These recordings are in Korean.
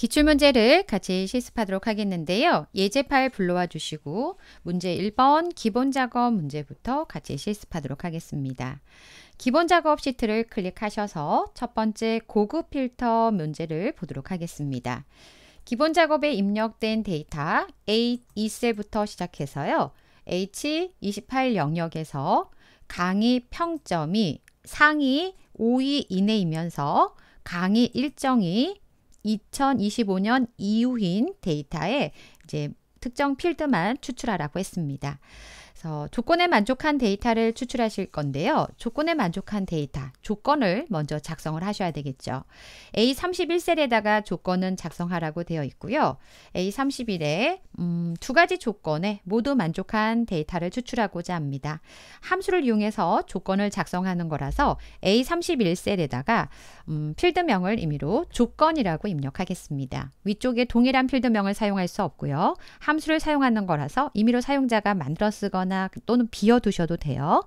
기출문제를 같이 실습하도록 하겠는데요. 예제 파일 불러와 주시고 문제 1번 기본작업 문제부터 같이 실습하도록 하겠습니다. 기본작업 시트를 클릭하셔서 첫 번째 고급 필터 문제를 보도록 하겠습니다. 기본작업에 입력된 데이터 A2셀부터 시작해서요. H28 영역에서 강의 평점이 상위 5위 이내이면서 강의 일정이 2025년 이후인 데이터에 이제 특정 필드만 추출하라고 했습니다. 그래서 조건에 만족한 데이터를 추출하실 건데요. 조건에 만족한 데이터, 조건을 먼저 작성을 하셔야 되겠죠. A31셀에다가 조건은 작성하라고 되어 있고요. A31에 음, 두 가지 조건에 모두 만족한 데이터를 추출하고자 합니다. 함수를 이용해서 조건을 작성하는 거라서 A31셀에다가 음, 필드명을 임의로 조건이라고 입력하겠습니다. 위쪽에 동일한 필드명을 사용할 수 없고요. 함수를 사용하는 거라서 임의로 사용자가 만들어 쓰거나 두나 그 또는 비워두셔도 돼요.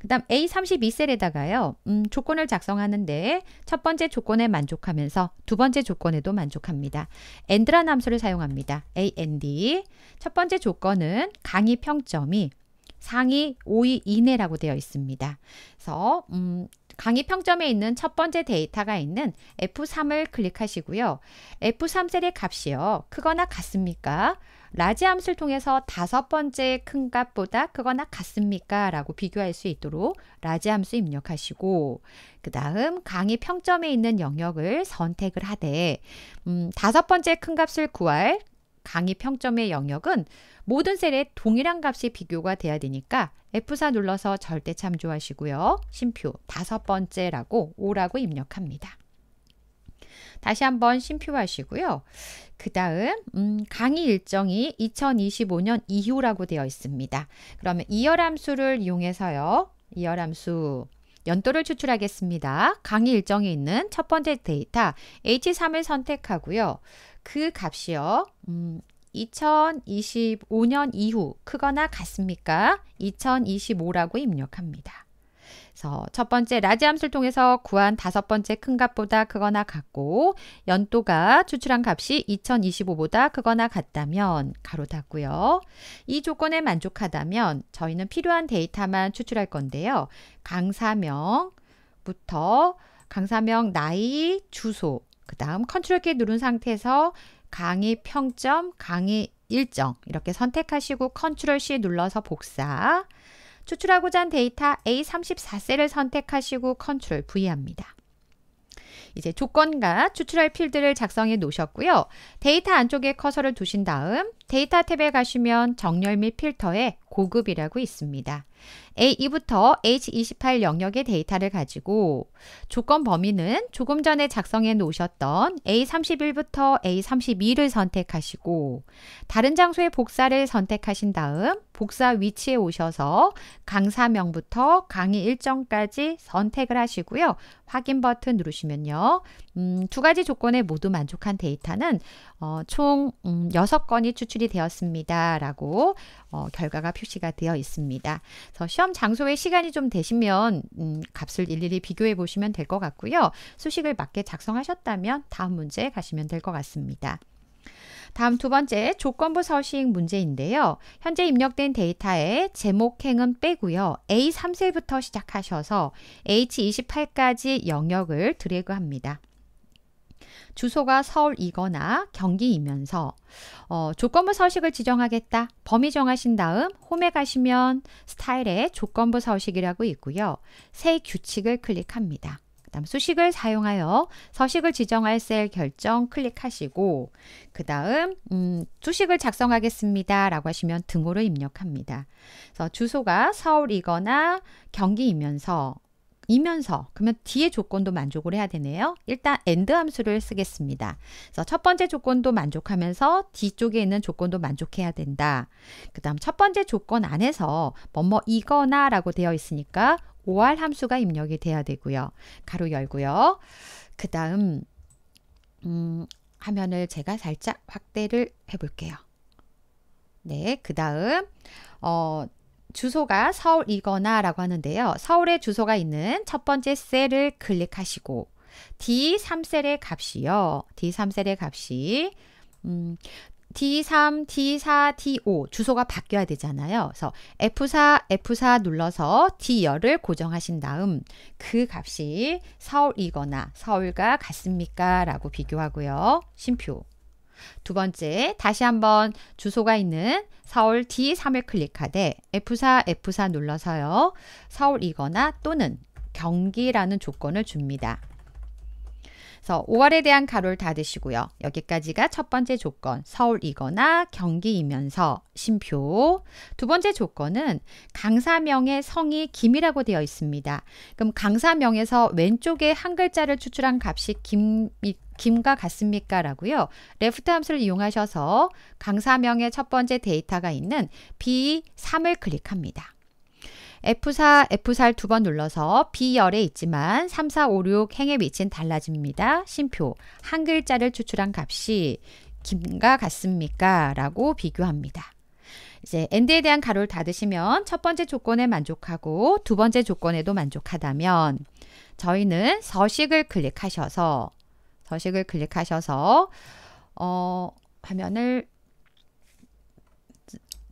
그 다음 A32셀에다가요. 음, 조건을 작성하는데 첫 번째 조건에 만족하면서 두 번째 조건에도 만족합니다. and라는 함수를 사용합니다. and 첫 번째 조건은 강의 평점이 상위 5위 이내라고 되어 있습니다. 그래서 음, 강의 평점에 있는 첫 번째 데이터가 있는 F3을 클릭하시고요. F3 셀의 값이요. 크거나 같습니까? 라지함수를 통해서 다섯 번째 큰 값보다 크거나 같습니까? 라고 비교할 수 있도록 라지함수 입력하시고 그 다음 강의 평점에 있는 영역을 선택을 하되 음, 다섯 번째 큰 값을 구할 강의 평점의 영역은 모든 셀에 동일한 값이 비교가 돼야 되니까 F4 눌러서 절대 참조하시고요. 심표 다섯 번째라고 5라고 입력합니다. 다시 한번 심표하시고요. 그 다음 음, 강의 일정이 2025년 이후라고 되어 있습니다. 그러면 이열함수를 이용해서요. 이열함수 연도를 추출하겠습니다. 강의 일정에 있는 첫 번째 데이터 H3을 선택하고요. 그 값이요. 음, 2025년 이후 크거나 같습니까? 2025라고 입력합니다. 그래서 첫 번째 라지함수를 통해서 구한 다섯 번째 큰 값보다 크거나 같고 연도가 추출한 값이 2025보다 크거나 같다면 가로 닫고요. 이 조건에 만족하다면 저희는 필요한 데이터만 추출할 건데요. 강사명부터 강사명 나이, 주소, 그 다음 컨트롤 키 누른 상태에서 강의 평점, 강의 일정 이렇게 선택하시고 컨트롤 C 눌러서 복사 추출하고자 한 데이터 A34셀을 선택하시고 Ctrl V합니다. 이제 조건과 추출할 필드를 작성해 놓으셨고요. 데이터 안쪽에 커서를 두신 다음 데이터 탭에 가시면 정렬 및 필터에 고급이라고 있습니다. A2부터 H28 영역의 데이터를 가지고 조건 범위는 조금 전에 작성해 놓으셨던 A31부터 A32를 선택하시고 다른 장소의 복사를 선택하신 다음 복사 위치에 오셔서 강사명부터 강의 일정까지 선택을 하시고요. 확인 버튼 누르시면요. 음, 두 가지 조건에 모두 만족한 데이터는 어, 총 음, 6건이 추출이 되었습니다. 라고 어, 결과가 표시가 되어 있습니다. 그래서 시험 장소에 시간이 좀 되시면 음, 값을 일일이 비교해 보시면 될 것 같고요. 수식을 맞게 작성하셨다면 다음 문제 가시면 될 것 같습니다. 다음 두 번째 조건부 서식 문제인데요. 현재 입력된 데이터에 제목행은 빼고요. A3셀부터 시작하셔서 H28까지 영역을 드래그합니다. 주소가 서울이거나 경기이면서 어, 조건부 서식을 지정하겠다. 범위 정하신 다음 홈에 가시면 스타일에 조건부 서식이라고 있고요. 새 규칙을 클릭합니다. 그 다음 수식을 사용하여 서식을 지정할 셀 결정 클릭하시고 그 다음 음, 수식을 작성하겠습니다 라고 하시면 등호를 입력합니다. 그래서 주소가 서울이거나 경기이면서 이면서 그러면 뒤에 조건도 만족을 해야 되네요. 일단 AND 함수를 쓰겠습니다. 그래서 첫 번째 조건도 만족하면서 뒤쪽에 있는 조건도 만족해야 된다. 그 다음 첫 번째 조건 안에서 뭐뭐 이거나 라고 되어 있으니까 OR 함수가 입력이 돼야 되고요. 가로 열고요. 그 다음 음, 화면을 제가 살짝 확대를 해볼게요. 네, 그 다음 어, 주소가 서울이거나 라고 하는데요. 서울의 주소가 있는 첫 번째 셀을 클릭하시고 D3셀의 값이요. D3셀의 값이 음, D3, D4, D5 주소가 바뀌어야 되잖아요. 그래서 F4, F4 눌러서 D열을 고정하신 다음 그 값이 서울이거나 서울과 같습니까? 라고 비교하고요. 심표 두 번째, 다시 한번 주소가 있는 서울 D3을 클릭하되 F4, F4 눌러서요. 서울이거나 또는 경기라는 조건을 줍니다. 그래서 5월에 대한 가로를 닫으시고요. 여기까지가 첫 번째 조건, 서울이거나 경기이면서 심표. 두 번째 조건은 강사명의 성이 김이라고 되어 있습니다. 그럼 강사명에서 왼쪽에 한 글자를 추출한 값이 김, 김과 같습니까? 라고요. 레프트 함수를 이용하셔서 강사명의 첫 번째 데이터가 있는 B3을 클릭합니다. F4, F4를 두 번 눌러서 B열에 있지만 3, 4, 5, 6 행의 위치는 달라집니다. 심표, 한 글자를 추출한 값이 김과 같습니까? 라고 비교합니다. 이제 엔드에 대한 가로를 닫으시면 첫 번째 조건에 만족하고 두 번째 조건에도 만족하다면 저희는 서식을 클릭하셔서 서식을 클릭하셔서 어, 화면을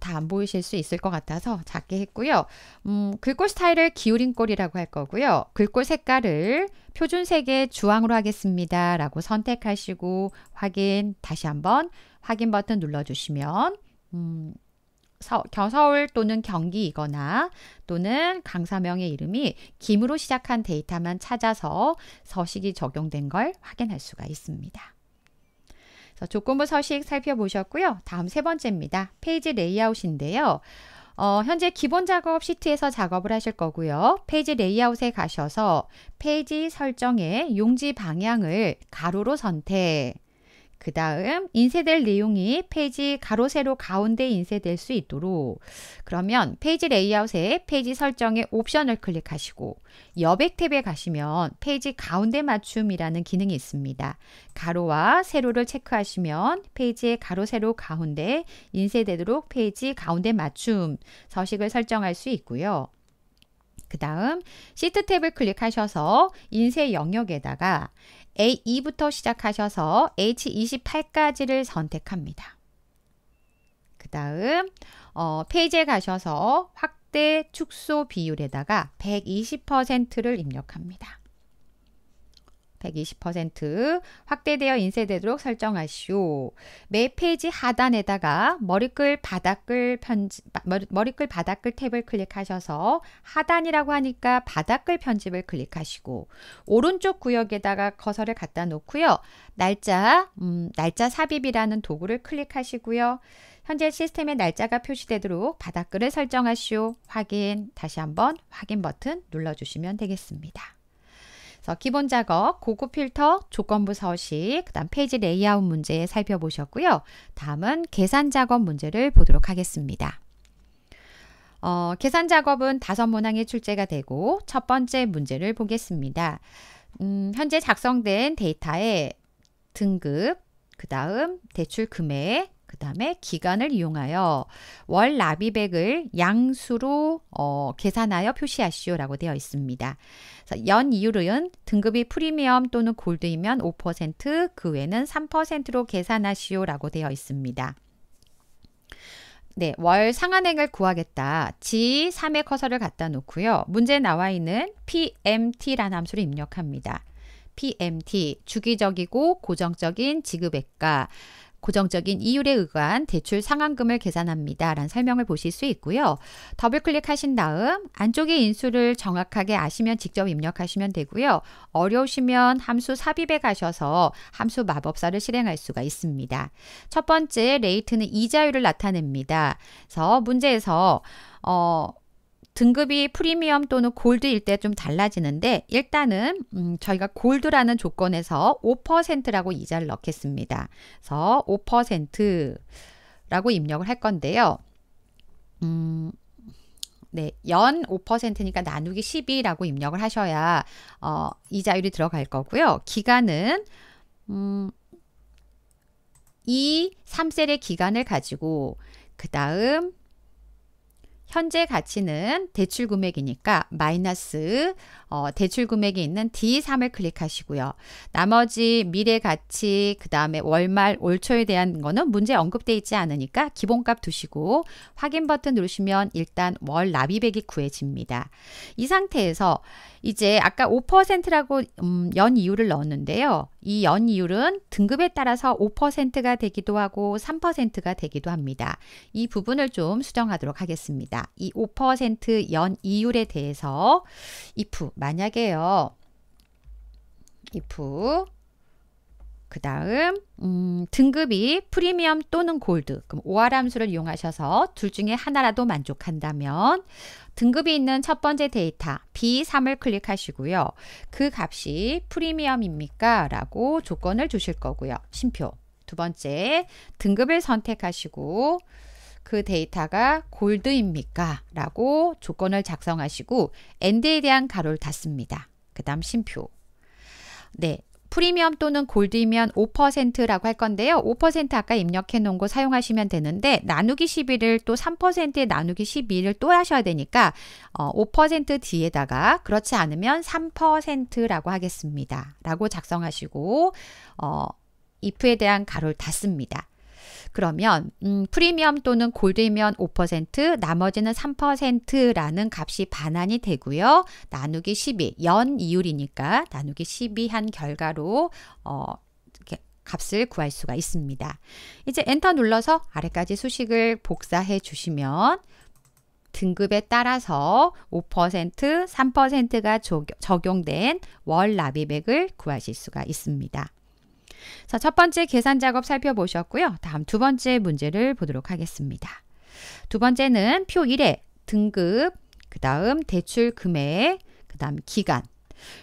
다안 보이실 수 있을 것 같아서 작게 했고요. 음, 글꼴 스타일을 기울인 꼴이라고 할 거고요. 글꼴 색깔을 표준색의 주황으로 하겠습니다. 라고 선택하시고 확인 다시 한번 확인 버튼 눌러주시면 음, 서, 서울 또는 경기이거나 또는 강사명의 이름이 김으로 시작한 데이터만 찾아서 서식이 적용된 걸 확인할 수가 있습니다. 조건부 서식 살펴보셨고요. 다음 세 번째입니다. 페이지 레이아웃인데요. 어, 현재 기본 작업 시트에서 작업을 하실 거고요. 페이지 레이아웃에 가셔서 페이지 설정에 용지 방향을 가로로 선택, 그 다음 인쇄될 내용이 페이지 가로 세로 가운데 인쇄될 수 있도록 그러면 페이지 레이아웃에 페이지 설정의 옵션을 클릭하시고 여백 탭에 가시면 페이지 가운데 맞춤이라는 기능이 있습니다. 가로와 세로를 체크하시면 페이지의 가로 세로 가운데 인쇄되도록 페이지 가운데 맞춤 서식을 설정할 수 있고요. 그 다음 시트 탭을 클릭하셔서 인쇄 영역에다가 A2부터 시작하셔서 H28까지를 선택합니다. 그 다음 어, 페이지에 가셔서 확대 축소 비율에다가 120%를 입력합니다. 120% 확대되어 인쇄되도록 설정하시오. 매 페이지 하단에다가 머리글 바닥글 편집 머리글 바닥글 탭을 클릭하셔서 하단이라고 하니까 바닥글 편집을 클릭하시고 오른쪽 구역에다가 커서를 갖다 놓고요. 날짜 음, 날짜 삽입이라는 도구를 클릭하시고요. 현재 시스템의 날짜가 표시되도록 바닥글을 설정하시오. 확인 다시 한번 확인 버튼 눌러주시면 되겠습니다. 그래서 기본 작업, 고급 필터, 조건부 서식, 그 다음 페이지 레이아웃 문제 살펴보셨고요. 다음은 계산 작업 문제를 보도록 하겠습니다. 어, 계산 작업은 다섯 문항에 출제가 되고 첫 번째 문제를 보겠습니다. 음, 현재 작성된 데이터의 등급, 그 다음 대출 금액, 그 다음에 기간을 이용하여 월 라비백을 양수로 어, 계산하여 표시하시오라고 되어 있습니다. 연 이율은 등급이 프리미엄 또는 골드이면 5%그 외는 3%로 계산하시오라고 되어 있습니다. 네, 월 상한액을 구하겠다. G3의 커서를 갖다 놓고요. 문제 에 나와 있는 PMT라는 함수를 입력합니다. PMT, 주기적이고 고정적인 지급액과 고정적인 이율에 의한 대출 상환금을 계산합니다. 라는 설명을 보실 수 있고요. 더블 클릭하신 다음 안쪽에 인수를 정확하게 아시면 직접 입력하시면 되고요. 어려우시면 함수 삽입에 가셔서 함수 마법사를 실행할 수가 있습니다. 첫 번째 레이트는 이자율을 나타냅니다. 그래서 문제에서 어, 등급이 프리미엄 또는 골드일 때 좀 달라지는데 일단은 음, 저희가 골드라는 조건에서 5%라고 이자를 넣겠습니다. 그래서 5%라고 입력을 할 건데요. 음, 네, 연 5%니까 나누기 1이라고 입력을 하셔야 어, 이자율이 들어갈 거고요. 기간은 음, 이 3셀의 기간을 가지고 그 다음 현재 가치는 대출 금액이니까 마이너스 어, 대출 금액이 있는 D3을 클릭하시고요. 나머지 미래 가치, 그 다음에 월말, 올초에 대한 거는 문제 언급되어 있지 않으니까 기본값 두시고 확인 버튼 누르시면 일단 월 납입액이 구해집니다. 이 상태에서 이제 아까 5%라고 음, 연 이율을 넣었는데요. 이 연 이율은 등급에 따라서 5%가 되기도 하고 3%가 되기도 합니다. 이 부분을 좀 수정하도록 하겠습니다. 이 5%연 이율에 대해서 if 만약에요. if 그 다음 음, 등급이 프리미엄 또는 골드 그럼 오하람수를 이용하셔서 둘 중에 하나라도 만족한다면 등급이 있는 첫 번째 데이터 B3을 클릭하시고요. 그 값이 프리미엄입니까? 라고 조건을 주실 거고요. 심표 두 번째 등급을 선택하시고 그 데이터가 골드입니까? 라고 조건을 작성하시고 엔드에 대한 가로를 닫습니다. 그 다음 심표. 네. 프리미엄 또는 골드이면 5%라고 할 건데요. 5% 아까 입력해 놓은 거 사용하시면 되는데 나누기 11을 또 3%에 나누기 12를 또 하셔야 되니까 어, 5% 뒤에다가 그렇지 않으면 3%라고 하겠습니다. 라고 작성하시고 어, if에 대한 가로를 닫습니다. 그러면 음, 프리미엄 또는 골드면 이5% 나머지는 3%라는 값이 반환이 되고요. 나누기 12, 연 이율이니까 나누기 12한 결과로 어, 값을 구할 수가 있습니다. 이제 엔터 눌러서 아래까지 수식을 복사해 주시면 등급에 따라서 5%, 3%가 적용된 월 납입액을 구하실 수가 있습니다. 자, 첫 번째 계산 작업 살펴보셨고요. 다음 두 번째 문제를 보도록 하겠습니다. 두 번째는 표 1에 등급, 그 다음 대출 금액, 그 다음 기간,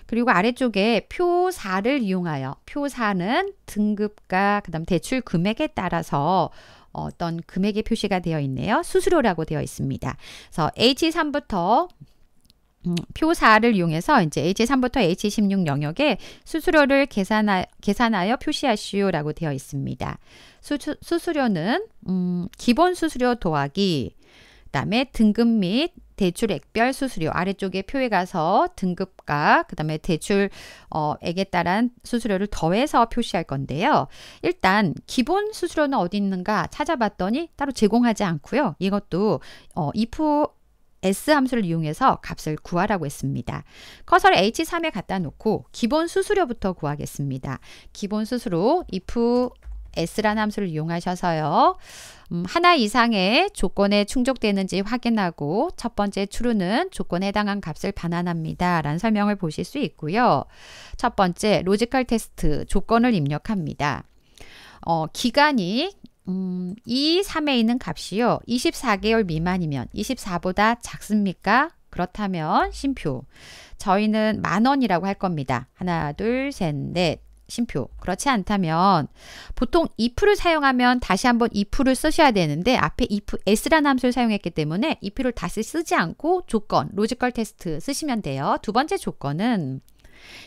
그리고 아래쪽에 표 4를 이용하여 표 4는 등급과 그 다음 대출 금액에 따라서 어떤 금액이 표시가 되어 있네요. 수수료라고 되어 있습니다. 그래서 H3부터 표사를 이용해서 이제 H3부터 H16 영역에 수수료를 계산하, 계산하여 표시하시오라고 되어 있습니다. 수수, 수료는 음, 기본 수수료 도하기, 그다음에 등급 및 대출액별 수수료 아래쪽에 표에 가서 등급과 그 다음에 대출액에 어, 따른 수수료를 더해서 표시할 건데요. 일단 기본 수수료는 어디 있는가 찾아봤더니 따로 제공하지 않고요. 이것도 어, s 함수를 이용해서 값을 구하라고 했습니다. 커서를 h3에 갖다 놓고 기본 수수료부터 구하겠습니다. 기본 수수료 if s라는 함수를 이용하셔서요. 음, 하나 이상의 조건에 충족되는지 확인하고 첫 번째 추루는 조건에 해당한 값을 반환합니다. 라는 설명을 보실 수 있고요. 첫 번째 로지컬 테스트 조건을 입력합니다. 어, 기간이 음, 이 3에 있는 값이요. 24개월 미만이면 24보다 작습니까? 그렇다면 심표. 저희는 만 원이라고 할 겁니다. 하나, 둘, 셋, 넷. 심표. 그렇지 않다면 보통 if를 사용하면 다시 한번 if를 쓰셔야 되는데 앞에 if s라는 함수를 사용했기 때문에 if를 다시 쓰지 않고 조건, 로지컬 테스트 쓰시면 돼요. 두 번째 조건은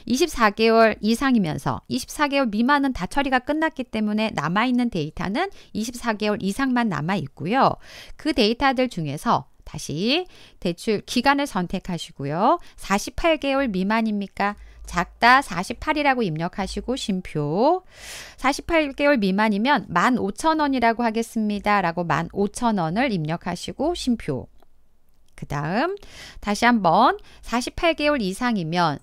24개월 이상이면서 24개월 미만은 다 처리가 끝났기 때문에 남아있는 데이터는 24개월 이상만 남아있고요. 그 데이터들 중에서 다시 대출 기간을 선택하시고요. 48개월 미만입니까? 작다 48이라고 입력하시고 심표 48개월 미만이면 15,000원이라고 하겠습니다. 라고 15,000원을 입력하시고 심표 그 다음 다시 한번 48개월 이상이면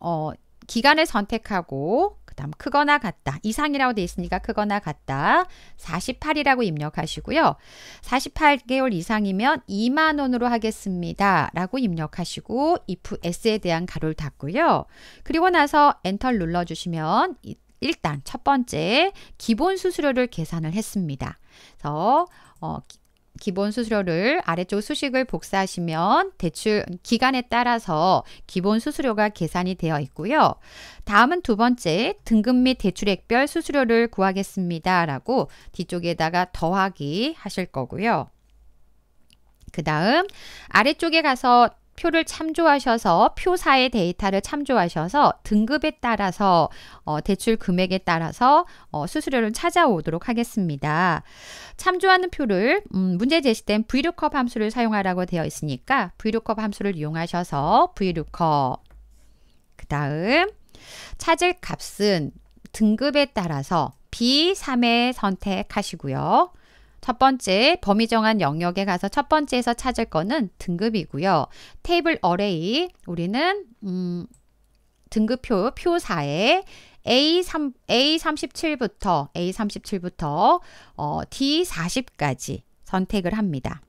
어, 기간을 선택하고 그 다음 크거나 같다. 이상이라고 돼 있으니까 크거나 같다. 48이라고 입력하시고요. 48개월 이상이면 2만 원으로 하겠습니다. 라고 입력하시고 if s에 대한 가로를 닫고요. 그리고 나서 엔터를 눌러주시면 일단 첫 번째 기본 수수료를 계산을 했습니다. 그래서 어, 기본 수수료를 아래쪽 수식을 복사하시면 대출 기간에 따라서 기본 수수료가 계산이 되어 있고요. 다음은 두 번째 등급 및 대출액별 수수료를 구하겠습니다. 라고 뒤쪽에다가 더하기 하실 거고요. 그 다음 아래쪽에 가서 표를 참조하셔서 표사의 데이터를 참조하셔서 등급에 따라서 어, 대출 금액에 따라서 어, 수수료를 찾아오도록 하겠습니다. 참조하는 표를 음, 문제 제시된 VLOOKUP 함수를 사용하라고 되어 있으니까 VLOOKUP 함수를 이용하셔서 VLOOKUP 그 다음 찾을 값은 등급에 따라서 B3에 선택하시고요. 첫 번째 범위 정한 영역에 가서 첫 번째에서 찾을 거는 등급이고요. 테이블 어레이 우리는 음, 등급표 표사에 A3, A37부터 A37부터 어, D40까지 선택을 합니다.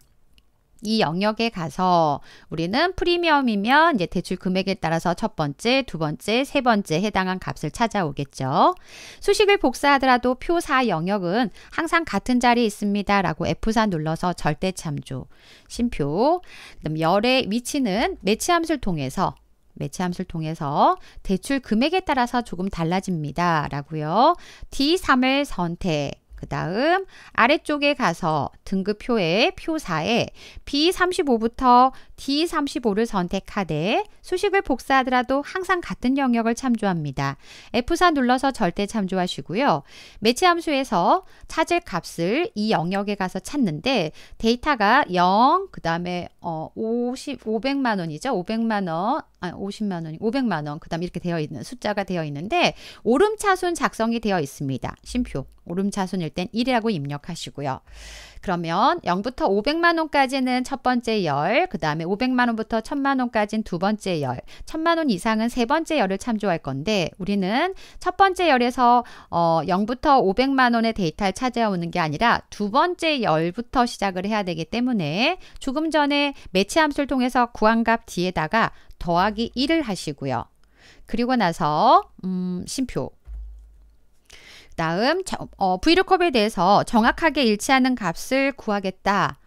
이 영역에 가서 우리는 프리미엄이면 이제 대출 금액에 따라서 첫 번째, 두 번째, 세 번째 해당한 값을 찾아오겠죠. 수식을 복사하더라도 표사 영역은 항상 같은 자리에 있습니다. 라고 F4 눌러서 절대 참조, 심표, 그다 열의 위치는 매치 함수를 통해서 매치 함수를 통해서 대출 금액에 따라서 조금 달라집니다. 라고요. D3을 선택. 그 다음 아래쪽에 가서 등급표의 표사에 B35부터 D35를 선택하되 수식을 복사하더라도 항상 같은 영역을 참조합니다. F4 눌러서 절대 참조하시고요. 매치 함수에서 찾을 값을 이 영역에 가서 찾는데 데이터가 0, 그 다음에 어, 50, 500만원이죠. 500만원 아, 50만 원, 500만 원, 그다음 이렇게 되어 있는 숫자가 되어 있는데 오름차순 작성이 되어 있습니다. 심표. 오름차순일 땐 1이라고 입력하시고요. 그러면 0부터 500만 원까지는 첫 번째 열, 그다음에 500만 원부터 1000만 원까지는 두 번째 열, 1000만 원 이상은 세 번째 열을 참조할 건데 우리는 첫 번째 열에서 어 0부터 500만 원의 데이터를 찾아오는 게 아니라 두 번째 열부터 시작을 해야 되기 때문에 조금 전에 매치 함수를 통해서 구한값 뒤에다가 더하기 1을 하시고요. 그리고 나서 음, 심표 다음 어, V루컵에 대해서 정확하게 일치하는 값을 구하겠다.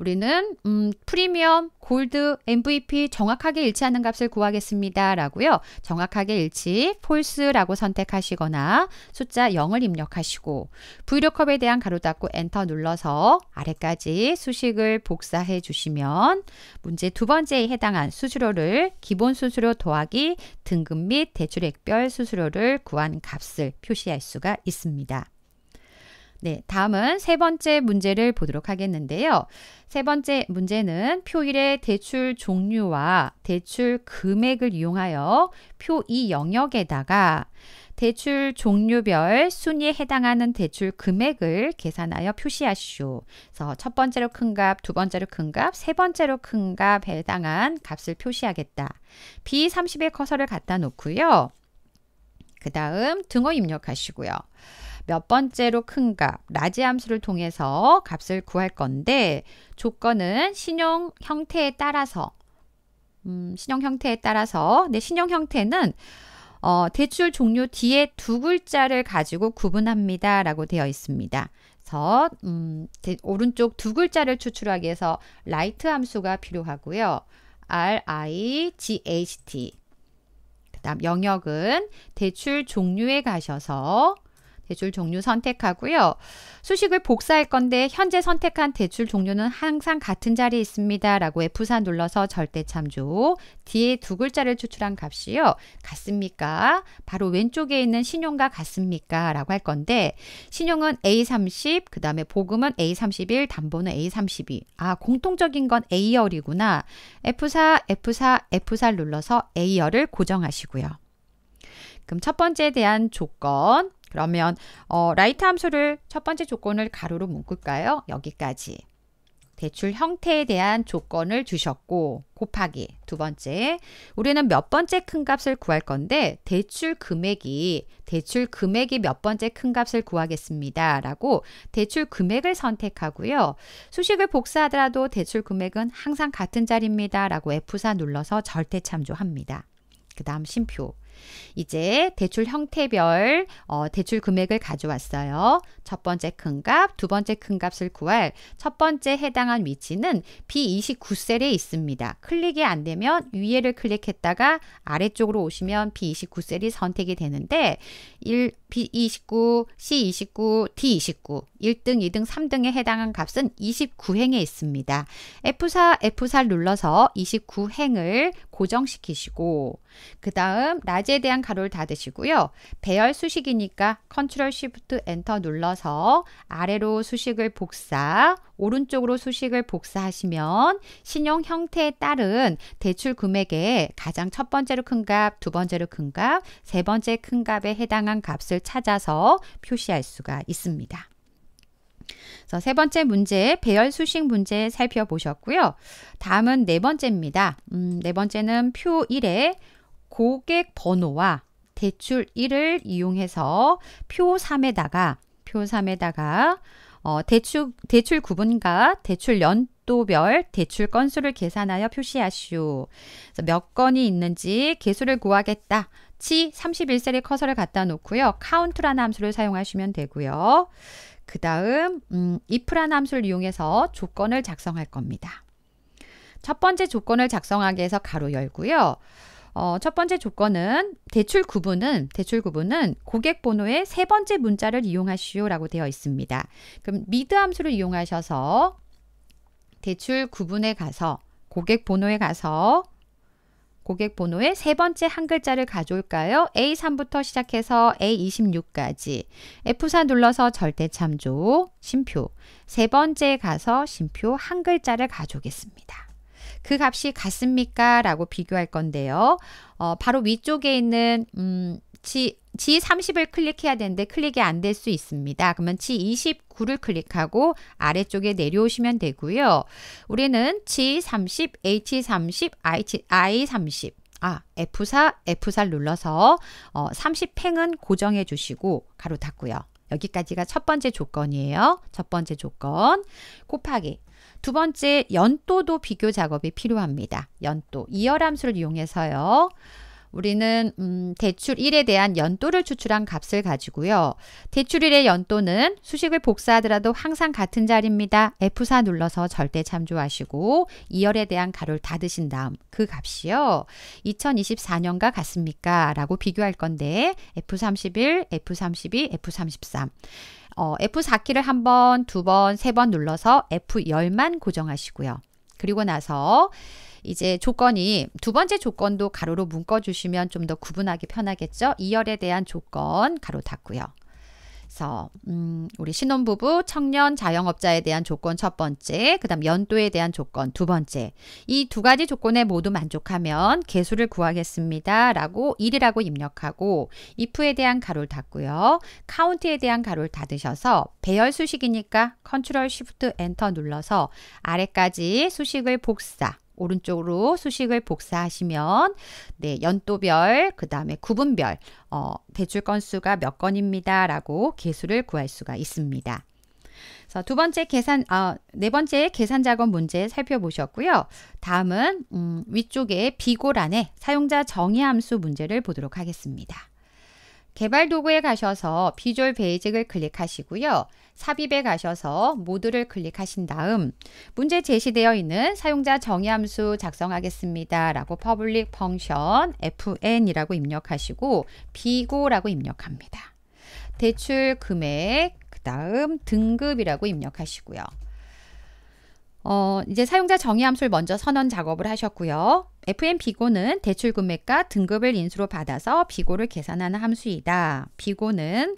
우리는 음, 프리미엄, 골드, MVP 정확하게 일치하는 값을 구하겠습니다. 라고요. 정확하게 일치, false라고 선택하시거나 숫자 0을 입력하시고 v l o o 에 대한 가로 닫고 엔터 눌러서 아래까지 수식을 복사해 주시면 문제 두 번째에 해당한 수수료를 기본 수수료 더하기 등급 및 대출액별 수수료를 구한 값을 표시할 수가 있습니다. 네, 다음은 세 번째 문제를 보도록 하겠는데요. 세 번째 문제는 표일의 대출 종류와 대출 금액을 이용하여 표 2 영역에다가 대출 종류별 순위에 해당하는 대출 금액을 계산하여 표시하시오. 그래서 첫 번째로 큰 값, 두 번째로 큰 값, 세 번째로 큰 값에 해당한 값을 표시하겠다. B30에 커서를 갖다 놓고요. 그 다음 등호 입력하시고요. 몇 번째로 큰 값, 라지 함수를 통해서 값을 구할 건데 조건은 신용 형태에 따라서 음, 신용 형태에 따라서 내 신용 형태는 어, 대출 종료 뒤에 두 글자를 가지고 구분합니다. 라고 되어 있습니다. 그래서 음, 대, 오른쪽 두 글자를 추출하기 위해서 라이트 함수가 필요하고요. RIGHT 그 다음 영역은 대출 종료에 가셔서 대출 종류 선택하고요. 수식을 복사할 건데 현재 선택한 대출 종류는 항상 같은 자리에 있습니다. 라고 F4 눌러서 절대 참조 뒤에 두 글자를 추출한 값이요. 같습니까? 바로 왼쪽에 있는 신용과 같습니까? 라고 할 건데 신용은 A30 그 다음에 보금은 A31 담보는 A32 아 공통적인 건 A열이구나. F4 F4 F4 눌러서 A열을 고정하시고요. 그럼 첫 번째에 대한 조건 그러면 어, 라이트 함수를 첫 번째 조건을 가로로 묶을까요? 여기까지. 대출 형태에 대한 조건을 주셨고 곱하기 두 번째 우리는 몇 번째 큰 값을 구할 건데 대출 금액이 대출 금액이 몇 번째 큰 값을 구하겠습니다 라고 대출 금액을 선택하고요 수식을 복사하더라도 대출 금액은 항상 같은 자리입니다 라고 F4 눌러서 절대 참조합니다 그 다음 심표 이제 대출 형태별 어, 대출 금액을 가져왔어요. 첫 번째 큰 값, 두 번째 큰 값을 구할 첫 번째 해당한 위치는 B29셀에 있습니다. 클릭이 안 되면 위에를 클릭했다가 아래쪽으로 오시면 B29셀이 선택이 되는데 1, B29, C29, D29, 1등, 2등, 3등에 해당한 값은 29행에 있습니다. F4, F4 눌러서 29행을 고정시키시고 그 다음 낮에 대한 가로를 닫으시고요. 배열 수식이니까 컨트롤 s h i 엔터 눌러서 아래로 수식을 복사, 오른쪽으로 수식을 복사하시면 신용 형태에 따른 대출 금액의 가장 첫 번째로 큰 값, 두 번째로 큰 값, 세 번째 큰 값에 해당한 값을 것을 찾아서 표시할 수가 있습니다. 그래서 세 번째 문제 배열 수식 문제 살펴보셨고요. 다음은 네 번째입니다. 음, 네 번째는 표 1에 고객 번호와 대출 1을 이용해서 표 3에다가 표 3에다가 어, 대출 대출 구분과 대출 연도별 대출 건수를 계산하여 표시하시오. 몇 건이 있는지 개수를 구하겠다. 같이 31셀의 커서를 갖다 놓고요. 카운트라는 함수를 사용하시면 되고요. 그 다음 음, if라는 함수를 이용해서 조건을 작성할 겁니다. 첫 번째 조건을 작성하기 위해서 가로 열고요. 어, 첫 번째 조건은 대출 구분은 대출 구분은 고객 번호의 세 번째 문자를 이용하시오라고 되어 있습니다. 그럼 미드 함수를 이용하셔서 대출 구분에 가서 고객 번호에 가서 고객 번호의 세 번째 한 글자를 가져올까요? A3부터 시작해서 A26까지 F4 눌러서 절대 참조, 심표 세 번째 가서 심표 한 글자를 가져오겠습니다. 그 값이 같습니까? 라고 비교할 건데요. 어, 바로 위쪽에 있는 음, 지, G30을 클릭해야 되는데 클릭이 안 될 수 있습니다. 그러면 G29를 클릭하고 아래쪽에 내려오시면 되고요. 우리는 G30, H30, I30, 아, F4, F4를 눌러서 어, 30행은 고정해 주시고 가로 닫고요. 여기까지가 첫 번째 조건이에요. 첫 번째 조건 곱하기 두 번째 연도도 비교 작업이 필요합니다. 연도 이열 함수를 이용해서요. 우리는 음, 대출일에 대한 연도를 추출한 값을 가지고요. 대출일의 연도는 수식을 복사하더라도 항상 같은 자리입니다. F4 눌러서 절대 참조하시고 2열에 대한 가로를 닫으신 다음 그 값이요. 2024년과 같습니까? 라고 비교할 건데 F31, F32, F33 어, F4키를 한 번, 두 번, 세 번 눌러서 F10만 고정하시고요. 그리고 나서 이제 조건이 두 번째 조건도 가로로 묶어 주시면 좀 더 구분하기 편하겠죠. 이열에 대한 조건 가로 닫고요. 그래서 음, 우리 신혼부부, 청년, 자영업자에 대한 조건 첫 번째, 그 다음 연도에 대한 조건 두 번째. 이 두 가지 조건에 모두 만족하면 개수를 구하겠습니다. 라고 1이라고 입력하고 if에 대한 가로를 닫고요. 카운트에 대한 가로를 닫으셔서 배열 수식이니까 컨트롤 쉬프트 엔터 눌러서 아래까지 수식을 복사. 오른쪽으로 수식을 복사하시면 네 연도별 그 다음에 구분별 어, 대출 건수가 몇 건입니다 라고 개수를 구할 수가 있습니다. 그래서 두 번째 계산 어, 네 번째 계산 작업 문제 살펴보셨고요. 다음은 음, 위쪽에 비고란에 사용자 정의 함수 문제를 보도록 하겠습니다. 개발 도구에 가셔서 비주얼 베이직을 클릭하시고요. 삽입에 가셔서 모드를 클릭하신 다음 문제 제시되어 있는 사용자 정의 함수 작성하겠습니다. 라고 public function fn이라고 입력하시고 비고라고 입력합니다. 대출 금액, 그 다음 등급이라고 입력하시고요. 어, 이제 사용자 정의 함수를 먼저 선언 작업을 하셨고요. FM 비고는 대출 금액과 등급을 인수로 받아서 비고를 계산하는 함수이다. 비고는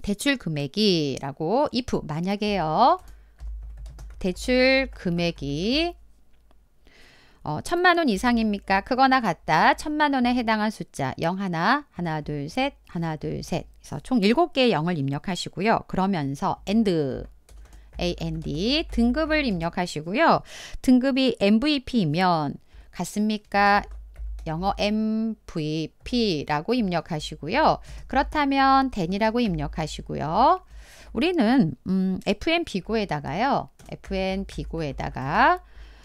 대출 금액이라고 if 만약에요. 대출 금액이 어, 천만 원 이상입니까? 크거나 같다. 천만 원에 해당한 숫자 0 하나, 하나 둘 셋, 하나 둘 셋. 그래서 총일 개의 0을 입력하시고요. 그러면서 end AND 등급을 입력하시고요. 등급이 MVP이면 같습니까? 영어 MVP라고 입력하시고요. 그렇다면 d 이라고 입력하시고요. 우리는 음, FN 비고에다가요. FN 비고에다가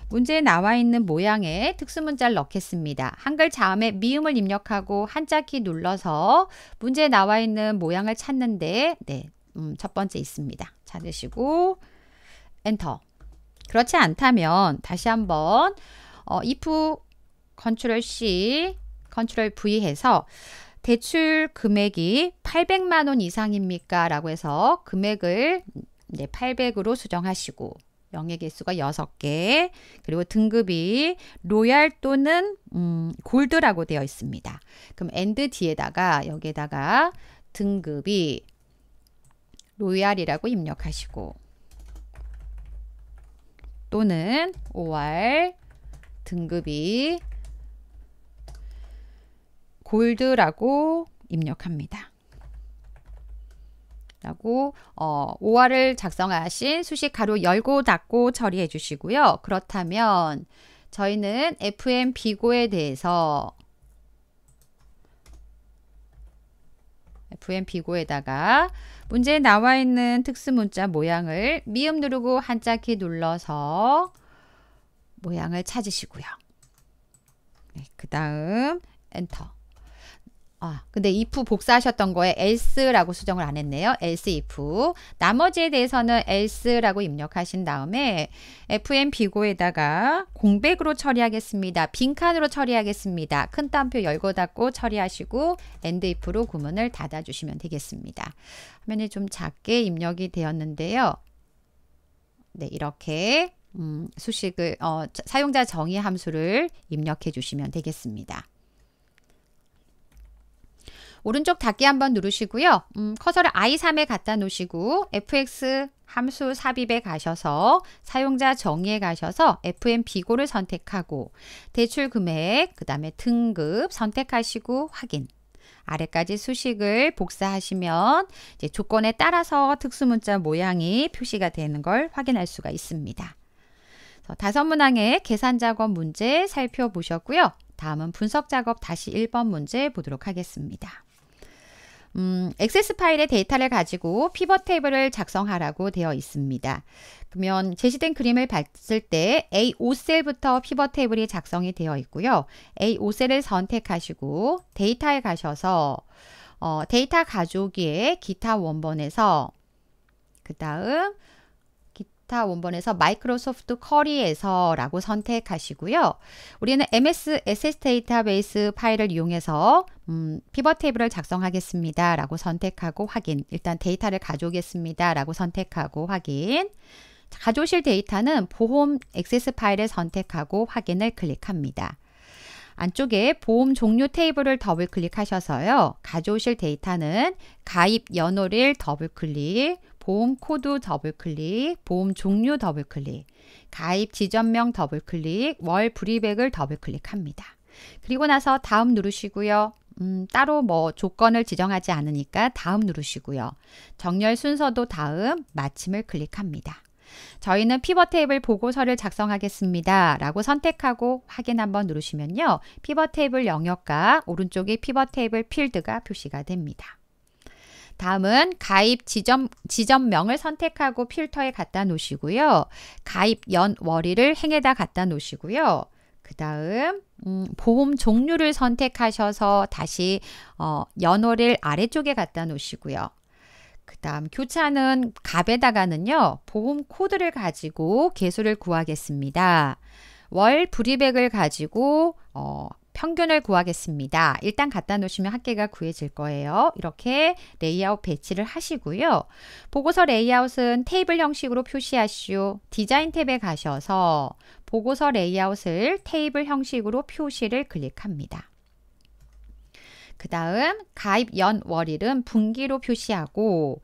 문제에 나와 있는 모양의 특수문자를 넣겠습니다. 한글 자음에 미음을 입력하고 한자키 눌러서 문제에 나와 있는 모양을 찾는데 네, 음, 첫 번째 있습니다. 찾으시고 엔터. 그렇지 않다면 다시 한번 어, if 컨트롤 C, 컨트롤 V 해서 대출 금액이 800만 원 이상입니까? 라고 해서 금액을 이제 800으로 수정하시고 영의 개수가 6개 그리고 등급이 로얄 또는 음, 골드라고 되어 있습니다. 그럼 엔드 뒤에다가 여기에다가 등급이 로얄이라고 입력하시고 또는 5월 등급이 골드라고 입력합니다. 라고 어, 5화를 작성하신 수식 가로 열고 닫고 처리해 주시고요. 그렇다면 저희는 FM 비고에 대해서 FM 비고에다가 문제에 나와 있는 특수문자 모양을 미음 누르고 한자키 눌러서 모양을 찾으시고요. 네, 그 다음 엔터. 아, 근데 if 복사하셨던 거에 else라고 수정을 안 했네요. else if. 나머지에 대해서는 else라고 입력하신 다음에 fm 비고에다가 공백으로 처리하겠습니다. 빈칸으로 처리하겠습니다. 큰 따옴표 열고 닫고 처리하시고 end if로 구문을 닫아주시면 되겠습니다. 화면이 좀 작게 입력이 되었는데요. 네, 이렇게 음, 수식을 어, 사용자 정의 함수를 입력해 주시면 되겠습니다. 오른쪽 닫기 한번 누르시고요. 음, 커서를 i3에 갖다 놓으시고 fx 함수 삽입에 가셔서 사용자 정의에 가셔서 fm 비고를 선택하고 대출 금액, 그 다음에 등급 선택하시고 확인. 아래까지 수식을 복사하시면 조건에 따라서 특수문자 모양이 표시가 되는 걸 확인할 수가 있습니다. 다섯 문항의 계산 작업 문제 살펴보셨고요. 다음은 분석 작업 다시 1번 문제 보도록 하겠습니다. 음, 액세스 파일의 데이터를 가지고 피벗 테이블을 작성하라고 되어 있습니다. 그러면 제시된 그림을 봤을 때 A5셀부터 피벗 테이블이 작성이 되어 있고요. A5셀을 선택하시고 데이터에 가셔서 어, 데이터 가져오 기타 원본에서 그 다음 기타 원본에서 마이크로소프트 커리에서 라고 선택하시고요. 우리는 MS SS 데이터베이스 파일을 이용해서 음, 피벗 테이블을 작성하겠습니다. 라고 선택하고 확인 일단 데이터를 가져오겠습니다. 라고 선택하고 확인 가져오실 데이터는 보험 액세스 파일을 선택하고 확인을 클릭합니다. 안쪽에 보험 종료 테이블을 더블 클릭하셔서요. 가져오실 데이터는 가입 연호를 더블 클릭, 보험 코드 더블 클릭, 보험 종류 더블 클릭, 가입 지점명 더블 클릭, 월 브리백을 더블 클릭합니다. 그리고 나서 다음 누르시고요. 음, 따로 뭐 조건을 지정하지 않으니까 다음 누르시고요. 정렬 순서도 다음 마침을 클릭합니다. 저희는 피벗 테이블 보고서를 작성하겠습니다. 라고 선택하고 확인 한번 누르시면요. 피벗 테이블 영역과 오른쪽에 피벗 테이블 필드가 표시가 됩니다. 다음은 가입 지점, 지점명을 선택하고 필터에 갖다 놓으시고요. 가입 연 월일을 행에다 갖다 놓으시고요. 그 다음 음, 보험 종류를 선택하셔서 다시 어, 연월일 아래쪽에 갖다 놓으시고요. 그 다음 교차는 갑에다가는요. 보험 코드를 가지고 개수를 구하겠습니다. 월 불이백을 가지고 어, 평균을 구하겠습니다. 일단 갖다 놓으시면 합계가 구해질 거예요. 이렇게 레이아웃 배치를 하시고요. 보고서 레이아웃은 테이블 형식으로 표시하시오. 디자인 탭에 가셔서 보고서 레이아웃을 테이블 형식으로 표시를 클릭합니다. 그 다음 가입 연 월일은 분기로 표시하고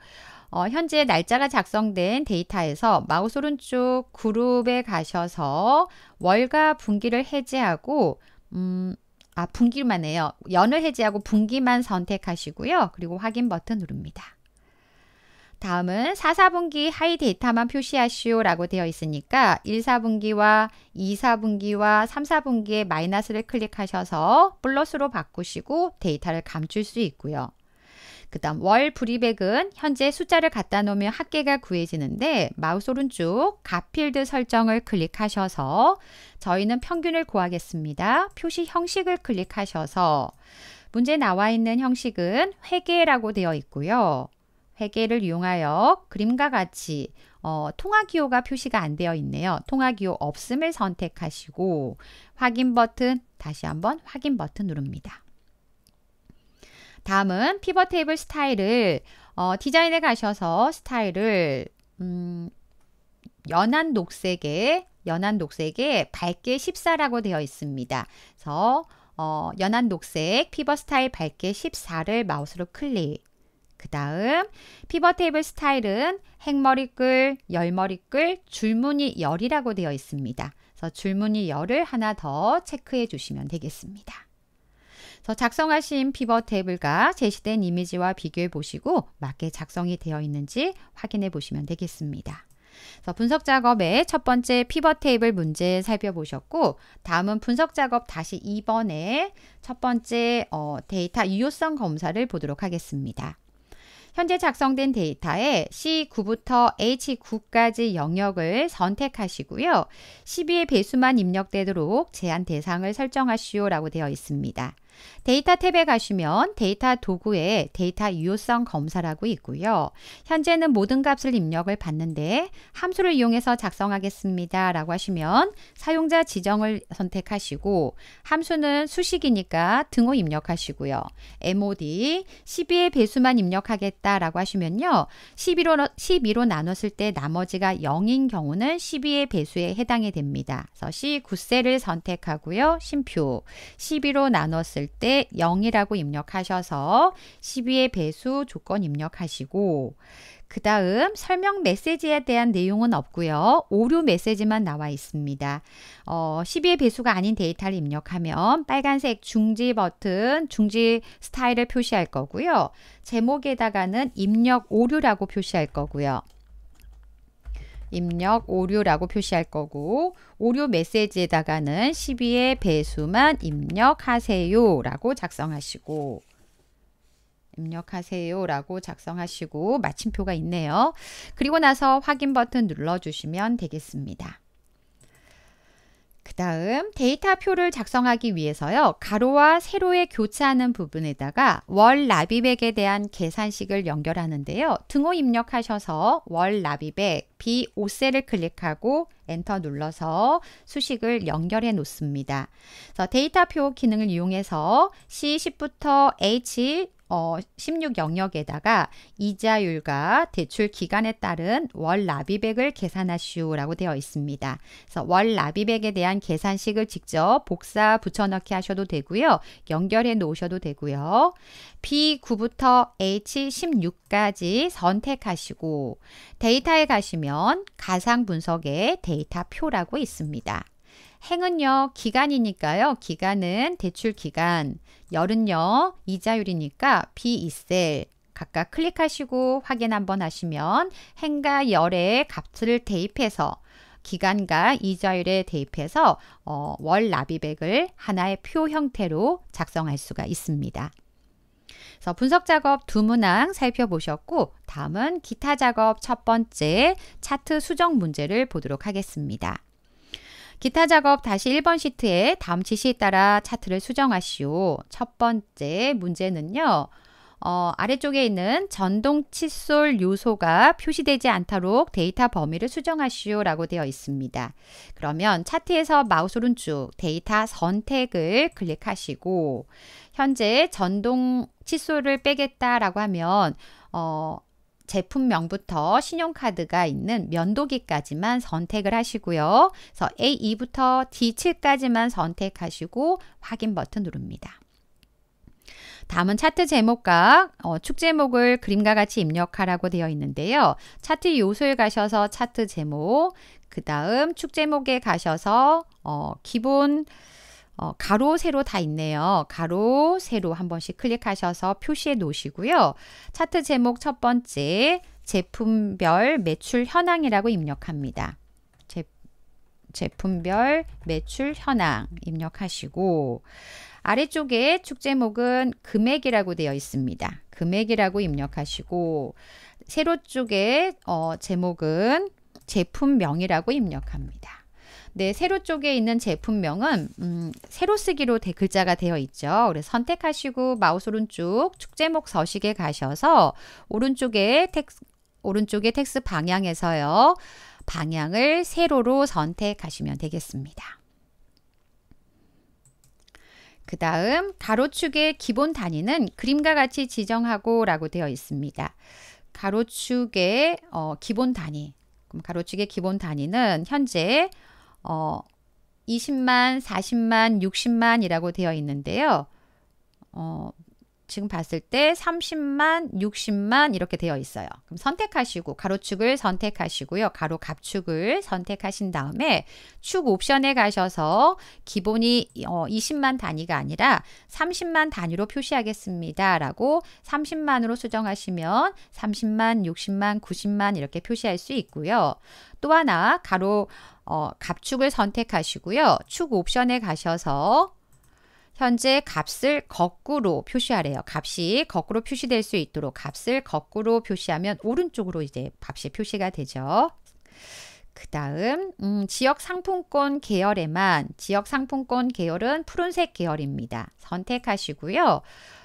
어, 현재 날짜가 작성된 데이터에서 마우스 오른쪽 그룹에 가셔서 월과 분기를 해제하고 음, 아 분기만 해요. 연을 해제하고 분기만 선택하시고요. 그리고 확인 버튼 누릅니다. 다음은 4, 4분기 하이 데이터만 표시하시오 라고 되어 있으니까 1, 4분기와 2, 4분기와 3, 4분기에 마이너스를 클릭하셔서 플러스로 바꾸시고 데이터를 감출 수 있고요. 그 다음 월 브리백은 현재 숫자를 갖다 놓으면 합계가 구해지는데 마우스 오른쪽 가필드 설정을 클릭하셔서 저희는 평균을 구하겠습니다. 표시 형식을 클릭하셔서 문제 나와 있는 형식은 회계라고 되어 있고요. 해계를 이용하여 그림과 같이 어, 통화기호가 표시가 안 되어 있네요. 통화기호 없음을 선택하시고 확인 버튼 다시 한번 확인 버튼 누릅니다. 다음은 피벗 테이블 스타일을 어, 디자인에 가셔서 스타일을 음, 연한 녹색에 연한 녹색에 밝게 14라고 되어 있습니다. 그래서 어, 연한 녹색 피벗 스타일 밝게 14를 마우스로 클릭 그 다음 피벗 테이블 스타일은 행머리글, 열머리글, 줄무늬 열이라고 되어 있습니다. 그래서 줄무늬 열을 하나 더 체크해 주시면 되겠습니다. 그래서 작성하신 피벗 테이블과 제시된 이미지와 비교해 보시고 맞게 작성이 되어 있는지 확인해 보시면 되겠습니다. 분석 작업의 첫 번째 피벗 테이블 문제 살펴보셨고 다음은 분석 작업 다시 2번의 첫 번째 어, 데이터 유효성 검사를 보도록 하겠습니다. 현재 작성된 데이터에 C9부터 H9까지 영역을 선택하시고요. 12의 배수만 입력되도록 제한 대상을 설정하시오라고 되어 있습니다. 데이터 탭에 가시면 데이터 도구에 데이터 유효성 검사라고 있고요. 현재는 모든 값을 입력을 받는데 함수를 이용해서 작성하겠습니다. 라고 하시면 사용자 지정을 선택하시고 함수는 수식이니까 등호 입력하시고요. MOD 12의 배수만 입력하겠다라고 하시면요. 11로, 12로 나눴을 때 나머지가 0인 경우는 12의 배수에 해당이 됩니다. 그래서 c 9세를 선택하고요. 심표 12로 나눴을 때 0이라고 입력하셔서 12의 배수 조건 입력하시고 그 다음 설명 메시지에 대한 내용은 없고요. 오류 메시지만 나와 있습니다. 어, 12의 배수가 아닌 데이터를 입력하면 빨간색 중지 버튼, 중지 스타일을 표시할 거고요. 제목에다가는 입력 오류라고 표시할 거고요. 입력 오류라고 표시할 거고 오류 메시지에다가는 12의 배수만 입력하세요 라고 작성하시고 입력하세요 라고 작성하시고 마침표가 있네요. 그리고 나서 확인 버튼 눌러주시면 되겠습니다. 다음 데이터표를 작성하기 위해서요. 가로와 세로에 교차하는 부분에다가 월라비백에 대한 계산식을 연결하는데요. 등호 입력하셔서 월 라비백 B5셀을 클릭하고 엔터 눌러서 수식을 연결해 놓습니다. 데이터표 기능을 이용해서 C10부터 H 어, 16 영역에다가 이자율과 대출 기간에 따른 월 라비백을 계산하시오라고 되어 있습니다. 그래서 월 라비백에 대한 계산식을 직접 복사 붙여넣기 하셔도 되고요. 연결해 놓으셔도 되고요. B9부터 H16까지 선택하시고 데이터에 가시면 가상 분석의 데이터 표라고 있습니다. 행은요, 기간이니까요. 기간은 대출 기간. 열은요, 이자율이니까 비이셀. 각각 클릭하시고 확인 한번 하시면 행과 열의 값을 대입해서 기간과 이자율에 대입해서 어, 월 납입액을 하나의 표 형태로 작성할 수가 있습니다. 그래서 분석 작업 두 문항 살펴보셨고 다음은 기타 작업 첫 번째 차트 수정 문제를 보도록 하겠습니다. 기타 작업 다시 1번 시트에 다음 지시에 따라 차트를 수정하시오. 첫 번째 문제는요. 어, 아래쪽에 있는 전동 칫솔 요소가 표시되지 않도록 데이터 범위를 수정하시오 라고 되어 있습니다. 그러면 차트에서 마우스 오른쪽 데이터 선택을 클릭하시고 현재 전동 칫솔을 빼겠다라고 하면 어, 제품명부터 신용카드가 있는 면도기까지만 선택을 하시고요. 그래서 A2부터 D7까지만 선택하시고 확인 버튼 누릅니다. 다음은 차트 제목과 어, 축 제목을 그림과 같이 입력하라고 되어 있는데요. 차트 요소에 가셔서 차트 제목, 그 다음 축 제목에 가셔서 어, 기본 어, 가로, 세로 다 있네요. 가로, 세로 한 번씩 클릭하셔서 표시해 놓으시고요. 차트 제목 첫 번째 제품별 매출 현황이라고 입력합니다. 제, 제품별 매출 현황 입력하시고 아래쪽에 축제목은 금액이라고 되어 있습니다. 금액이라고 입력하시고 세로 쪽에 어, 제목은 제품명이라고 입력합니다. 네, 세로 쪽에 있는 제품명은 음, 세로 쓰기로 글자가 되어 있죠. 그래서 선택하시고 마우스 오른쪽 축제목 서식에 가셔서 오른쪽에 텍스 오른쪽에 텍스 방향에서요. 방향을 세로로 선택하시면 되겠습니다. 그 다음 가로축의 기본 단위는 그림과 같이 지정하고 라고 되어 있습니다. 가로축의 어, 기본 단위 그럼 가로축의 기본 단위는 현재 어, 20만, 40만, 60만이라고 되어 있는데요. 어, 지금 봤을 때 30만, 60만 이렇게 되어 있어요. 그럼 선택하시고 가로축을 선택하시고요. 가로 갑축을 선택하신 다음에 축 옵션에 가셔서 기본이 20만 어, 단위가 아니라 30만 단위로 표시하겠습니다. 라고 30만으로 수정하시면 30만, 60만, 90만 이렇게 표시할 수 있고요. 또 하나 가로 어, 갑축을 선택하시고요. 축 옵션에 가셔서 현재 값을 거꾸로 표시하래요. 값이 거꾸로 표시될 수 있도록 값을 거꾸로 표시하면 오른쪽으로 이제 값이 표시가 되죠. 그 다음 음, 지역 상품권 계열에만 지역 상품권 계열은 푸른색 계열입니다. 선택하시고요.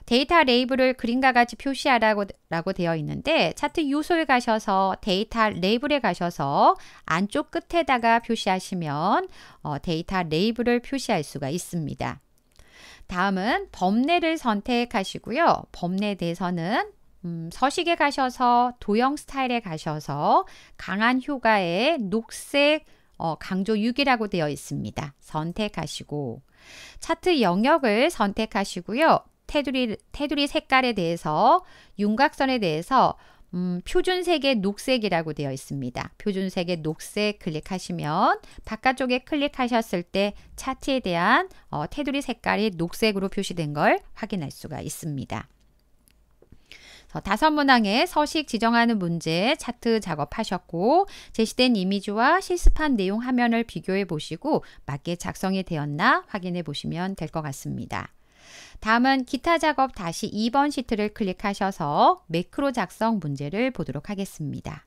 데이터 레이블을 그림과 같이 표시하라고 라고 되어 있는데 차트 요소에 가셔서 데이터 레이블에 가셔서 안쪽 끝에다가 표시하시면 어, 데이터 레이블을 표시할 수가 있습니다. 다음은 범례를 선택하시고요. 범례 대해서 음, 서식에 가셔서 도형 스타일에 가셔서 강한 효과의 녹색 어, 강조 6이라고 되어 있습니다. 선택하시고 차트 영역을 선택하시고요. 테두리, 테두리 색깔에 대해서 윤곽선에 대해서 음, 표준색의 녹색이라고 되어 있습니다. 표준색의 녹색 클릭하시면 바깥쪽에 클릭하셨을 때 차트에 대한 어, 테두리 색깔이 녹색으로 표시된 걸 확인할 수가 있습니다. 다섯 문항의 서식 지정하는 문제 차트 작업하셨고 제시된 이미지와 실습한 내용 화면을 비교해 보시고 맞게 작성이 되었나 확인해 보시면 될 것 같습니다. 다음은 기타 작업 다시 2번 시트를 클릭하셔서 매크로 작성 문제를 보도록 하겠습니다.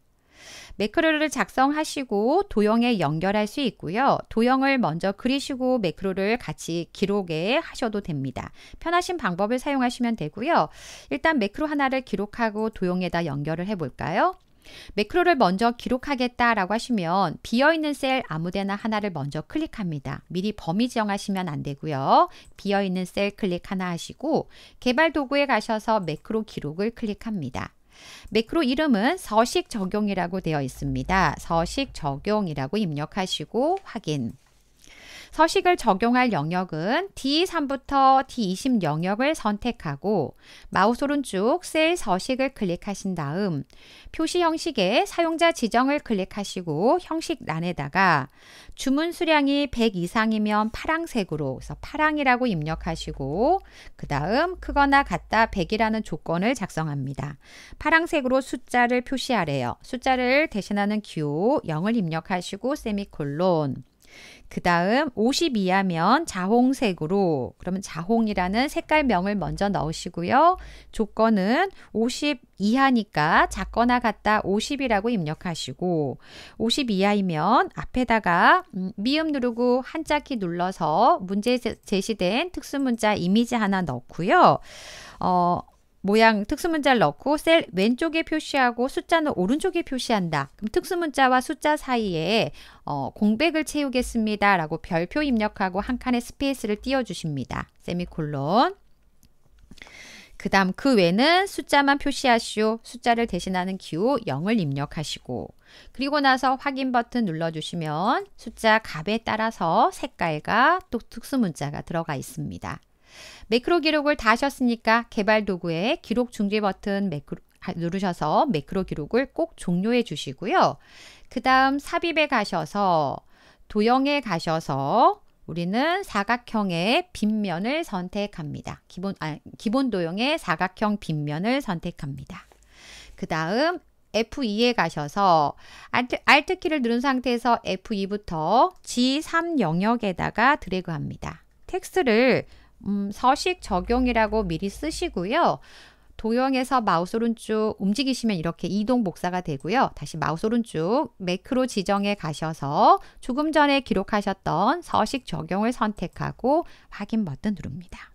매크로를 작성하시고 도형에 연결할 수 있고요. 도형을 먼저 그리시고 매크로를 같이 기록에 하셔도 됩니다. 편하신 방법을 사용하시면 되고요. 일단 매크로 하나를 기록하고 도형에다 연결을 해볼까요? 매크로를 먼저 기록하겠다라고 하시면 비어있는 셀 아무데나 하나를 먼저 클릭합니다. 미리 범위 지정하시면 안 되고요. 비어있는 셀 클릭 하나 하시고 개발 도구에 가셔서 매크로 기록을 클릭합니다. 매크로 이름은 서식 적용이라고 되어 있습니다. 서식 적용이라고 입력하시고 확인. 서식을 적용할 영역은 D3부터 D20 영역을 선택하고 마우스 오른쪽 셀 서식을 클릭하신 다음 표시 형식의 사용자 지정을 클릭하시고 형식란에다가 주문 수량이 100 이상이면 파랑색으로 그래서 파랑이라고 입력하시고 그 다음 크거나 같다 100이라는 조건을 작성합니다. 파랑색으로 숫자를 표시하래요. 숫자를 대신하는 Q 0을 입력하시고 세미콜론 그 다음 52하면 자홍색으로 그러면 자홍이라는 색깔명을 먼저 넣으시고요. 조건은 50 이하니까 작거나 같다 50이라고 입력하시고 50 이하이면 앞에다가 음, 미음 누르고 한자키 눌러서 문제 제시된 특수문자 이미지 하나 넣고요. 어, 모양 특수문자를 넣고 셀 왼쪽에 표시하고 숫자는 오른쪽에 표시한다. 그럼 특수문자와 숫자 사이에 어, 공백을 채우겠습니다. 라고 별표 입력하고 한 칸의 스페이스를 띄워주십니다. 세미콜론 그 다음 그 외는 숫자만 표시하시오. 숫자를 대신하는 기호 0을 입력하시고 그리고 나서 확인 버튼 눌러주시면 숫자 값에 따라서 색깔과 또 특수문자가 들어가 있습니다. 매크로 기록을 다 하셨으니까 개발 도구에 기록 중지 버튼 매크로, 아, 누르셔서 매크로 기록을 꼭 종료해 주시고요. 그 다음 삽입에 가셔서 도형에 가셔서 우리는 사각형의 빗면을 선택합니다. 기본, 아, 기본 도형의 사각형 빗면을 선택합니다. 그 다음 F2에 가셔서 Alt, Alt 키를 누른 상태에서 F2부터 G3 영역에다가 드래그합니다. 텍스트를 음, 서식 적용이라고 미리 쓰시고요. 도형에서 마우스 오른쪽 움직이시면 이렇게 이동 복사가 되고요. 다시 마우스 오른쪽 매크로 지정에 가셔서 조금 전에 기록하셨던 서식 적용을 선택하고 확인 버튼 누릅니다.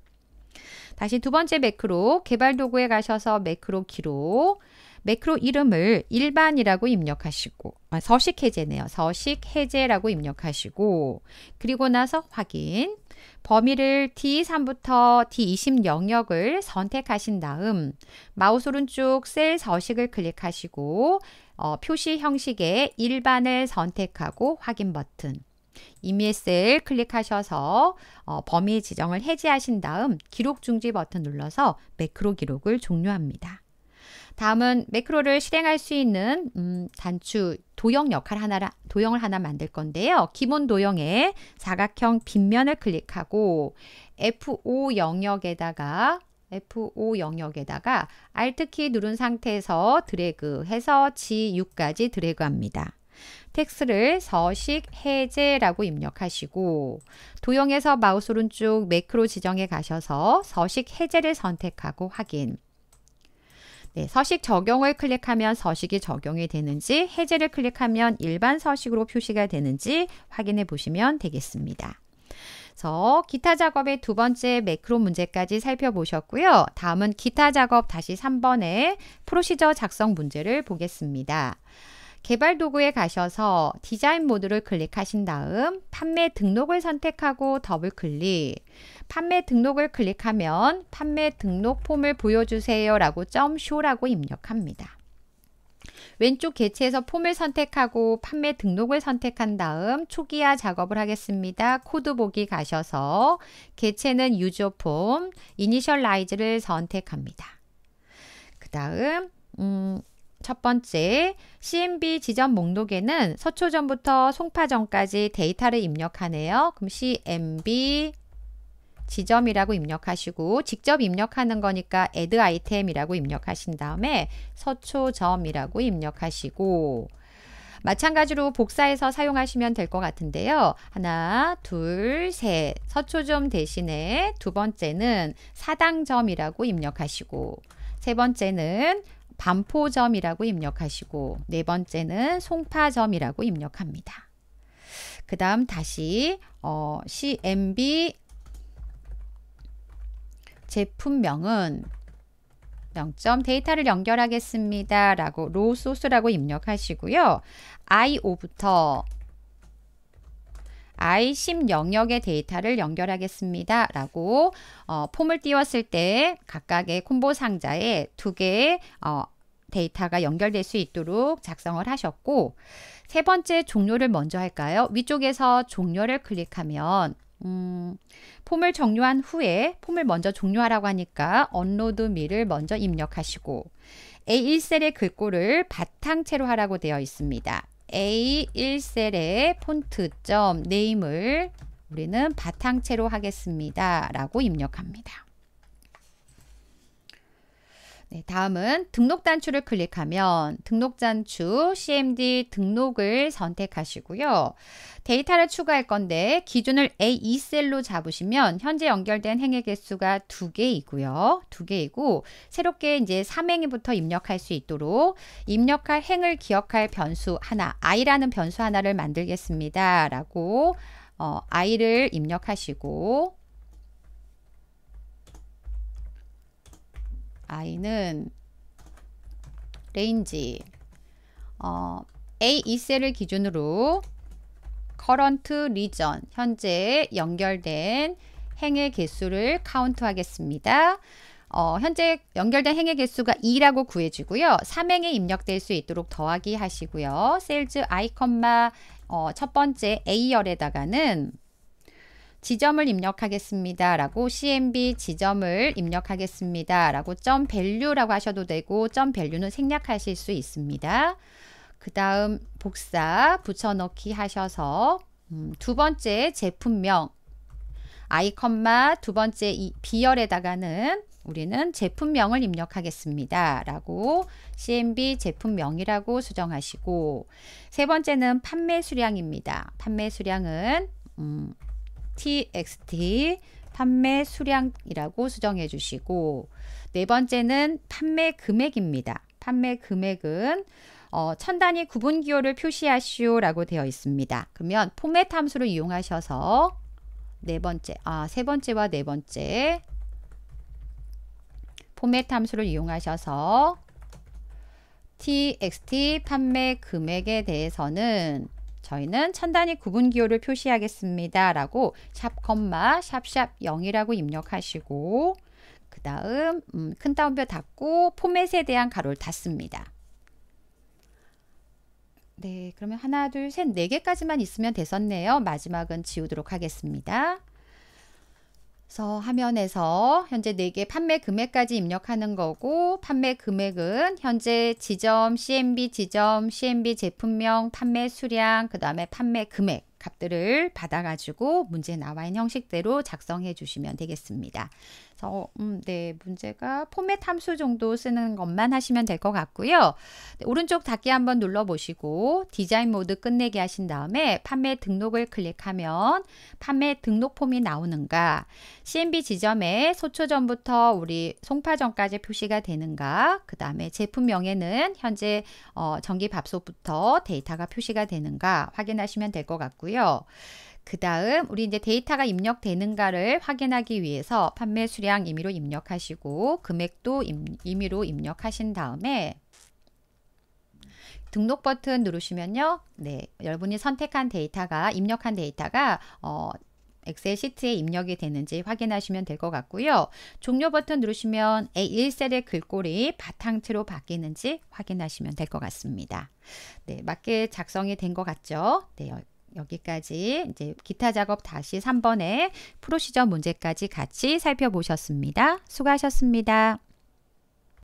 다시 두 번째 매크로 개발 도구에 가셔서 매크로 기록 매크로 이름을 일반이라고 입력하시고 아, 서식 해제네요. 서식 해제라고 입력하시고 그리고 나서 확인 범위를 D3부터 D20 영역을 선택하신 다음 마우스 오른쪽 셀 서식을 클릭하시고 어, 표시 형식의 일반을 선택하고 확인 버튼 이미의 셀 클릭하셔서 어, 범위 지정을 해제하신 다음 기록 중지 버튼 눌러서 매크로 기록을 종료합니다. 다음은 매크로를 실행할 수 있는 음, 단추 도형 역할 하나라 도형을 하나 만들 건데요. 기본 도형에 사각형 빗면을 클릭하고 F5 영역에다가 F5 영역에다가 Alt키 누른 상태에서 드래그해서 G6까지 드래그합니다. 텍스트를 서식 해제라고 입력하시고 도형에서 마우스 오른쪽 매크로 지정에 가셔서 서식 해제를 선택하고 확인 네, 서식 적용을 클릭하면 서식이 적용이 되는지 해제를 클릭하면 일반 서식으로 표시가 되는지 확인해 보시면 되겠습니다. 그래서 기타 작업의 두 번째 매크로 문제까지 살펴보셨고요. 다음은 기타 작업 다시 3번의 프로시저 작성 문제를 보겠습니다. 개발 도구에 가셔서 디자인 모드를 클릭하신 다음 판매 등록을 선택하고 더블 클릭. 판매 등록을 클릭하면 판매 등록 폼을 보여주세요 라고 점 쇼라고 입력합니다. 왼쪽 개체에서 폼을 선택하고 판매 등록을 선택한 다음 초기화 작업을 하겠습니다. 코드 보기 가셔서 개체는 유저 폼, 이니셜라이즈를 선택합니다. 그 다음 음, 첫 번째, CMB 지점 목록에는 서초점부터 송파점까지 데이터를 입력하네요. 그럼 CMB 지점이라고 입력하시고 직접 입력하는 거니까 add 아이템이라고 입력하신 다음에 서초점이라고 입력하시고 마찬가지로 복사해서 사용하시면 될 것 같은데요. 하나, 둘, 셋 서초점 대신에 두 번째는 사당점이라고 입력하시고 세 번째는 반포점이라고 입력하시고 네 번째는 송파점이라고 입력합니다. 그 다음 다시 어, CMB 제품명은 0점 데이터를 연결하겠습니다. 라고 로 소스라고 입력하시고요. I5부터 I10 영역의 데이터를 연결하겠습니다. 라고 어, 폼을 띄웠을 때 각각의 콤보 상자에 두 개의 어, 데이터가 연결될 수 있도록 작성을 하셨고 세 번째 종료를 먼저 할까요? 위쪽에서 종료를 클릭하면 음, 폼을 종료한 후에 폼을 먼저 종료하라고 하니까 언로드 미를 먼저 입력하시고 A1셀의 글꼴을 바탕채로 하라고 되어 있습니다. A1셀의 폰트점 네임을 우리는 바탕체로 하겠습니다. 라고 입력합니다. 네, 다음은 등록 단추를 클릭하면 등록 단추 CMD 등록을 선택하시고요. 데이터를 추가할 건데 기준을 A2셀로 e 잡으시면 현재 연결된 행위 개수가 두개이고요두 개이고 새롭게 이제 3행위부터 입력할 수 있도록 입력할 행을 기억할 변수 하나, i라는 변수 하나를 만들겠습니다. 라고 어, i를 입력하시고 i는 레인지 어, A 2셀을 기준으로 current region 현재 연결된 행의 개수를 카운트 하겠습니다. 어, 현재 연결된 행의 개수가 2라고 구해지고요. 3행에 입력될 수 있도록 더하기 하시고요. 셀즈 아이컨마 어, 첫 번째 A열에다가는 지점을 입력하겠습니다. 라고 CMB 지점을 입력하겠습니다. 라고 점 밸류라고 하셔도 되고 점 밸류는 생략하실 수 있습니다. 그 다음 복사 붙여넣기 하셔서 음, 두 번째 제품명 아이컨마 두 번째 이비열에다가는 우리는 제품명을 입력하겠습니다. 라고 CMB 제품명이라고 수정하시고 세 번째는 판매 수량입니다. 판매 수량은 음, TXT 판매 수량이라고 수정해 주시고 네 번째는 판매 금액입니다. 판매 금액은 어, 천 단위 구분 기호를 표시하시오라고 되어 있습니다. 그러면 포맷 함수를 이용하셔서 네 번째, 아, 세 번째와 네 번째 포맷 함수를 이용하셔서 txt 판매 금액에 대해서는 저희는 천단위 구분 기호를 표시하겠습니다. 라고 샵 컴마 샵샵 0이라고 입력하시고 그 다음 음, 큰 따옴표 닫고 포맷에 대한 가로를 닫습니다. 네, 그러면 하나, 둘, 셋, 네 개까지만 있으면 됐었네요. 마지막은 지우도록 하겠습니다. 그래서 화면에서 현재 4개 판매 금액까지 입력하는 거고 판매 금액은 현재 지점, CMB 지점, CMB 제품명, 판매 수량, 그 다음에 판매 금액 값들을 받아가지고 문제 나와 있는 형식대로 작성해 주시면 되겠습니다. 그래서 음, 네 문제가 포맷 함수 정도 쓰는 것만 하시면 될 것 같고요. 네, 오른쪽 닫기 한번 눌러보시고 디자인 모드 끝내기 하신 다음에 판매 등록을 클릭하면 판매 등록 폼이 나오는가 CNB 지점에 소초 전부터 우리 송파 전까지 표시가 되는가 그 다음에 제품명에는 현재 어, 전기밥솥부터 데이터가 표시가 되는가 확인하시면 될 것 같고요. 되고요. 그 다음 우리 이제 데이터가 입력되는가를 확인하기 위해서 판매 수량 임의로 입력하시고 금액도 임의로 입력하신 다음에 등록 버튼 누르시면요. 네, 여러분이 선택한 데이터가 입력한 데이터가 어, 엑셀 시트에 입력이 되는지 확인하시면 될 것 같고요. 종료 버튼 누르시면 A1셀의 글꼴이 바탕트로 바뀌는지 확인하시면 될 것 같습니다. 네, 맞게 작성이 된 것 같죠? 네, 여기까지 이제 기타 작업 다시 3번에 프로시저 문제까지 같이 살펴보셨습니다. 수고하셨습니다.